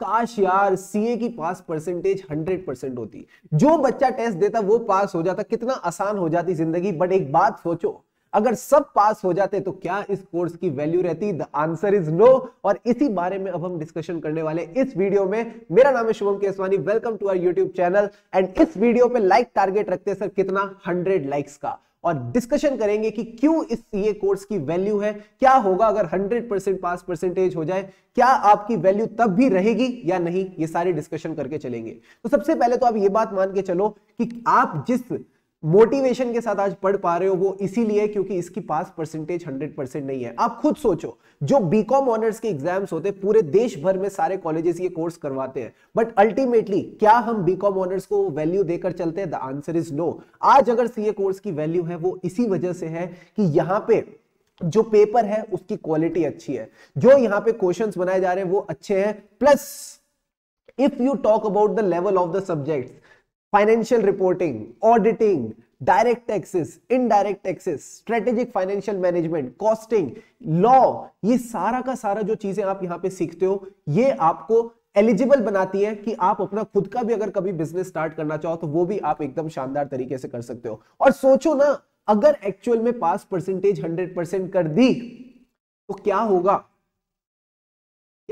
काश यार सीए की पास परसेंटेज हंड्रेड परसेंट होती जो बच्चा टेस्ट देता वो पास हो जाता कितना आसान हो जाती जिंदगी बट एक बात सोचो अगर सब पास हो जाते तो क्या इस कोर्स की वैल्यू रहती द आंसर इज नो और इसी बारे में अब हम डिस्कशन करने वाले इस वीडियो में मेरा नाम है Shubham Keswani welcome to our YouTube channel and इस वीडियो पे लाइक टारगेट रखते सर कितना हंड्रेड लाइक्स का और डिस्कशन करेंगे कि क्यों इस सीए कोर्स की वैल्यू है क्या होगा अगर 100 परसेंट पास परसेंटेज हो जाए क्या आपकी वैल्यू तब भी रहेगी या नहीं ये सारी डिस्कशन करके चलेंगे तो सबसे पहले तो आप ये बात मान के चलो कि आप जिस मोटिवेशन के साथ आज पढ़ पा रहे हो वो इसीलिए क्योंकि इसकी पास परसेंटेज 100 परसेंट नहीं है आप खुद सोचो जो बीकॉम ऑनर्स के एग्जाम्स होते हैं पूरे देश भर में सारे कॉलेजेस ये कोर्स करवाते हैं बट अल्टीमेटली क्या हम बीकॉम ऑनर्स को वैल्यू देकर चलते हैं द आंसर इज नो आज अगर सीए कोर्स की वैल्यू है वो इसी वजह से है कि यहाँ पे जो पेपर है उसकी क्वालिटी अच्छी है जो यहाँ पे क्वेश्चन बनाए जा रहे हैं वो अच्छे हैं plus if you talk about the level of the subjects financial reporting auditing direct taxes indirect taxes strategic financial management costing law ये सारा का सारा जो चीजें आप यहाँ पे सीखते हो ये आपको एलिजिबल बनाती है कि आप अपना खुद का भी अगर कभी बिजनेस स्टार्ट करना चाहो तो वो भी आप एकदम शानदार तरीके से कर सकते हो और सोचो ना अगर एक्चुअल में पास परसेंटेज हंड्रेड परसेंट कर दी तो क्या होगा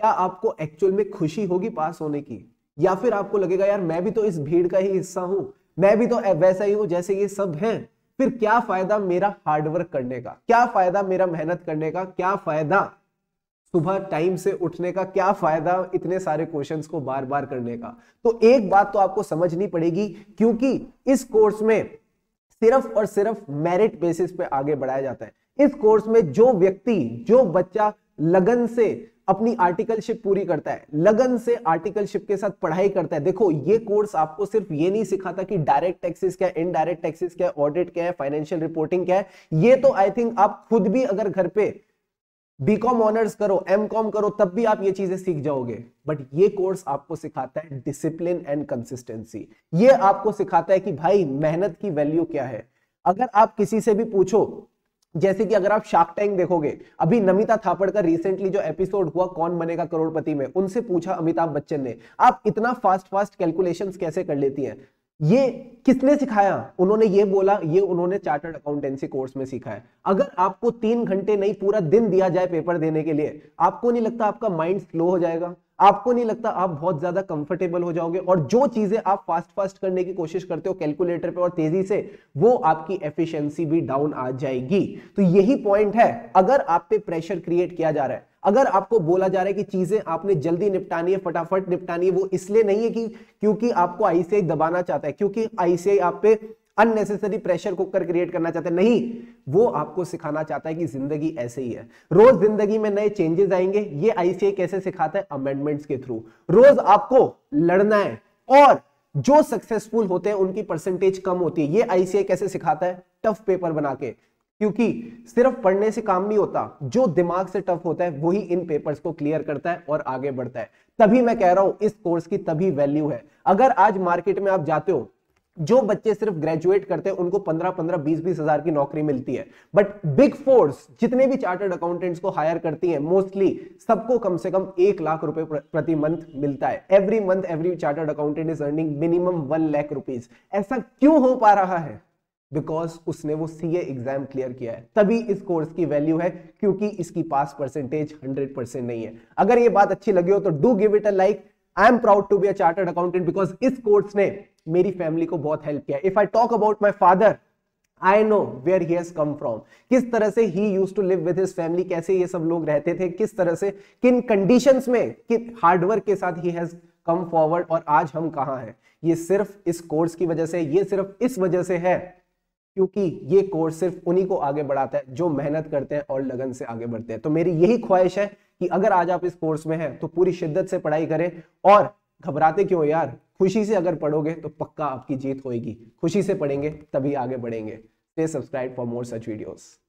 क्या आपको एक्चुअल में खुशी होगी पास होने की या फिर आपको लगेगा यार मैं भी तो इस भीड़ का ही हिस्सा हूं मैं भी तो वैसा ही हूं जैसे ये सब हैं फिर क्या फायदा मेरा हार्डवर्क करने का क्या फायदा मेरा मेहनत करने का क्या फायदा सुबह टाइम से उठने का क्या फायदा इतने सारे क्वेश्चंस को बार बार करने का तो एक बात तो आपको समझनी पड़ेगी क्योंकि इस कोर्स में सिर्फ और सिर्फ मेरिट बेसिस पे आगे बढ़ाया जाता है इस कोर्स में जो व्यक्ति जो बच्चा लगन से अपनी आर्टिकलशिप पूरी करता है लगन से आर्टिकलशिप के साथ पढ़ाई करता है देखो ये कोर्स आपको सिर्फ ये नहीं सिखाता कि डायरेक्ट टैक्सेस क्या है इनडायरेक्ट टैक्सेस क्या है ऑडिट क्या है फाइनेंशियल रिपोर्टिंग क्या है ये तो आई थिंक आप खुद भी अगर घर पे बीकॉम ऑनर्स करो एम कॉम करो तब भी आप ये चीजें सीख जाओगे बट ये कोर्स आपको सिखाता है डिसिप्लिन एंड कंसिस्टेंसी ये आपको सिखाता है कि भाई मेहनत की वैल्यू क्या है अगर आप किसी से भी पूछो जैसे कि अगर आप शार्क टैंक देखोगे अभी नमिता थापड़ का रिसेंटली जो एपिसोड हुआ कौन बनेगा करोड़पति में उनसे पूछा अमिताभ बच्चन ने आप इतना फास्ट फास्ट कैलकुलेशन कैसे कर लेती हैं ये किसने सिखाया उन्होंने ये बोला ये उन्होंने चार्टर्ड अकाउंटेंसी कोर्स में सीखा है अगर आपको तीन घंटे नहीं पूरा दिन दिया जाए पेपर देने के लिए आपको नहीं लगता आपका माइंड स्लो हो जाएगा आपको नहीं लगता आप बहुत ज्यादा कंफर्टेबल हो जाओगे और जो चीजें आप फास्ट फास्ट करने की कोशिश करते हो कैलकुलेटर पे और तेजी से वो आपकी एफिशिएंसी भी डाउन आ जाएगी तो यही पॉइंट है अगर आप पे प्रेशर क्रिएट किया जा रहा है अगर आपको बोला जा रहा है कि चीजें आपने जल्दी निपटानी है फटाफट निपटानी है वो इसलिए नहीं है कि क्योंकि आपको आईसीआई दबाना चाहता है क्योंकि आईसीआई आप पे अननेसेसरी प्रेशर कुकर क्रिएट करना चाहते नहीं वो आपको सिखाना चाहता है कि जिंदगी ऐसे ही है रोज जिंदगी में नए चेंजेस आएंगे ये आईसीए कैसे सिखाता है अमेंडमेंट्स के थ्रू रोज आपको लड़ना है और जो सक्सेसफुल होते हैं उनकी परसेंटेज कम होती है ये आईसीए कैसे सिखाता है टफ पेपर बना के क्योंकि सिर्फ पढ़ने से काम नहीं होता जो दिमाग से टफ होता है वही इन पेपर्स को क्लियर करता है और आगे बढ़ता है तभी मैं कह रहा हूं इस कोर्स की तभी वैल्यू है अगर आज मार्केट में आप जाते हो जो बच्चे सिर्फ ग्रेजुएट करते हैं उनको पंद्रह पंद्रह बीस बीस हजार की नौकरी मिलती है बट बिग फोर्स जितने भी चार्टर्ड अकाउंटेंट्स को हायर करती हैं मोस्टली सबको कम से कम एक लाख रुपए प्रति मंथ मिलता है every month every chartered accountant is earning minimum one lakh rupees ऐसा क्यों हो पा रहा है बिकॉज उसने वो सी एग्जाम क्लियर किया है तभी इस कोर्स की वैल्यू है क्योंकि इसकी पास परसेंटेज हंड्रेड परसेंट नहीं है अगर ये बात अच्छी लगी हो तो do give it a like I am proud to be a chartered accountant because इस कोर्स ने मेरी फैमिली को बहुत हेल्प किया if I talk about my father I know where he has come from किस तरह से he use to live with his family कैसे ये सब लोग रहते थे किस तरह से किन कंडीशन में कि हार्डवर्क के साथ ही हैज कम फॉरवर्ड और आज हम कहाँ हैं ये सिर्फ इस कोर्स की वजह से ये सिर्फ इस वजह से है क्योंकि ये कोर्स सिर्फ उन्हीं को आगे बढ़ाता है जो मेहनत करते हैं और लगन से आगे बढ़ते हैं तो मेरी यही ख्वाहिश है कि अगर आज आप इस कोर्स में हैं तो पूरी शिद्दत से पढ़ाई करें और घबराते क्यों यार खुशी से अगर पढ़ोगे तो पक्का आपकी जीत होएगी खुशी से पढ़ेंगे तभी आगे बढ़ेंगे stay subscribe for more such videos